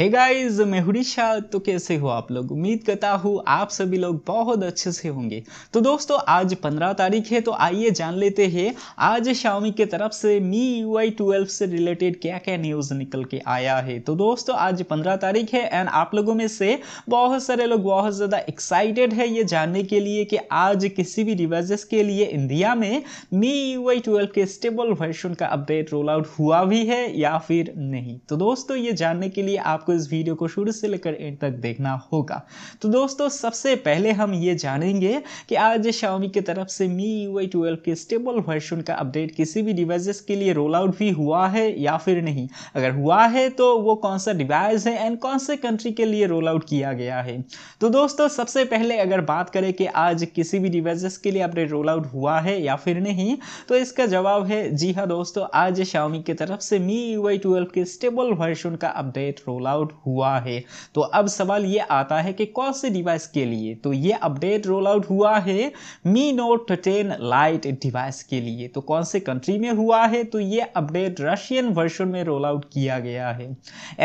hey guys मैं हुडिशा तो कैसे हो आप लोग उम्मीद करता हूँ आप सभी लोग बहुत अच्छे से होंगे तो दोस्तों आज 15 तारीख है तो आइए जान लेते हैं आज शाओमी के तरफ से मी यू आई ट्वेल्व से रिलेटेड क्या क्या न्यूज़ निकल के आया है तो दोस्तों आज 15 तारीख है एंड आप लोगों में से बहुत सारे लोग बहुत ज़्यादा एक्साइटेड है ये जानने के लिए कि आज किसी भी डिवाइस के लिए इंडिया में मी यू आई ट्वेल्व के स्टेबल वर्जन का अपडेट रोल आउट हुआ भी है या फिर नहीं तो दोस्तों ये जानने के लिए आप आपको इस वीडियो को शुरू से लेकर एंड तक देखना होगा तो दोस्तों सबसे पहले हम ये जानेंगे कि आज शाओमी की तरफ से मी यू आई ट्वेल्व के स्टेबल वर्जन का अपडेट किसी भी डिवाइस के लिए रोल आउट भी हुआ है या फिर नहीं अगर हुआ है तो वो कौन सा डिवाइस है एंड कौन से कंट्री के लिए रोल आउट किया गया है तो दोस्तों सबसे पहले अगर बात करें कि आज किसी भी डिवाइस के लिए अपडेट रोल आउट हुआ है या फिर नहीं तो इसका जवाब है जी हाँ दोस्तों आज शाओमी की तरफ से मी यू आई ट्वेल्व के स्टेबल वर्जन का अपडेट रोल आउट आउट हुआ है तो अब सवाल ये आता है कि कौन से डिवाइस के लिए तो ये अपडेट रोल आउट हुआ है Mi Note ten Lite device के लिए तो कौन से कंट्री में हुआ है तो ये अपडेट रशियन वर्जन में रोल आउट किया गया है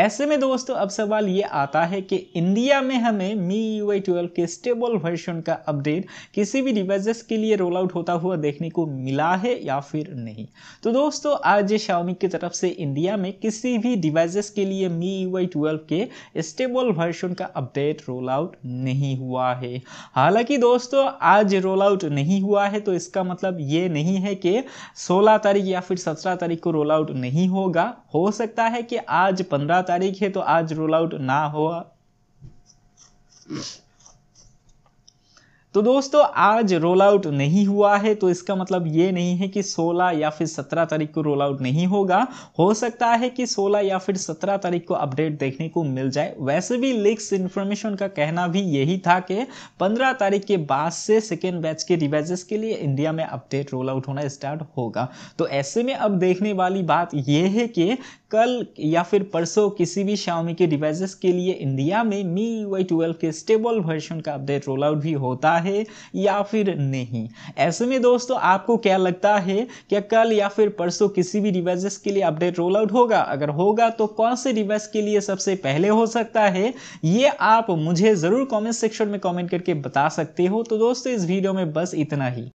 ऐसे में दोस्तों अब सवाल ये आता है कि इंडिया में हमें मी यू आई ट्वेल्व के स्टेबल वर्जन का अपडेट किसी भी डिवाइस के लिए रोल आउट होता हुआ देखने को मिला है या फिर नहीं तो दोस्तों आज शाउमी की तरफ से इंडिया में किसी भी डिवाइस के लिए मी यू आई ट्वेल्व के स्टेबल वर्जन का अपडेट रोल आउट नहीं हुआ है हालांकि दोस्तों आज रोल आउट नहीं हुआ है तो इसका मतलब ये नहीं है कि 16 तारीख या फिर 17 तारीख को रोल आउट नहीं होगा हो सकता है कि आज 15 तारीख है तो आज रोल आउट ना हो तो दोस्तों आज रोल आउट नहीं हुआ है तो इसका मतलब ये नहीं है कि 16 या फिर 17 तारीख को रोल आउट नहीं होगा हो सकता है कि 16 या फिर 17 तारीख को अपडेट देखने को मिल जाए वैसे भी लिक्स इन्फॉर्मेशन का कहना भी यही था कि 15 तारीख के बाद से सेकेंड बैच के रिवाइजेस के लिए इंडिया में अपडेट रोल आउट होना स्टार्ट होगा तो ऐसे में अब देखने वाली बात यह है कि कल या फिर परसों किसी भी शामी के डिवाइसेस के लिए इंडिया में मी वाई के स्टेबल वर्जन का अपडेट रोल आउट भी होता है है या फिर नहीं ऐसे में दोस्तों आपको क्या लगता है क्या कल या फिर परसों किसी भी डिवाइस के लिए अपडेट रोल आउट होगा अगर होगा तो कौन से डिवाइस के लिए सबसे पहले हो सकता है ये आप मुझे ज़रूर कमेंट सेक्शन में कमेंट करके बता सकते हो तो दोस्तों इस वीडियो में बस इतना ही